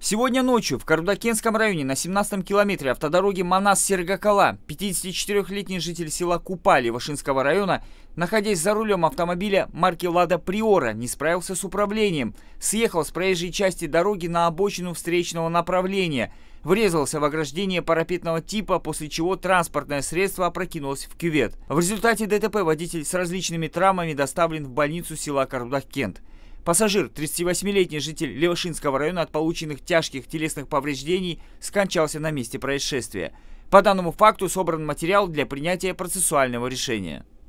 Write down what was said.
Сегодня ночью в Кардакенском районе на 17 километре автодороги Манас-Сергакала 54-летний житель села Купали Вашинского района, находясь за рулем автомобиля марки «Лада Приора», не справился с управлением, съехал с проезжей части дороги на обочину встречного направления, врезался в ограждение парапетного типа, после чего транспортное средство опрокинулось в кювет. В результате ДТП водитель с различными травмами доставлен в больницу села Кардакент. Пассажир, 38-летний житель Левашинского района от полученных тяжких телесных повреждений, скончался на месте происшествия. По данному факту собран материал для принятия процессуального решения.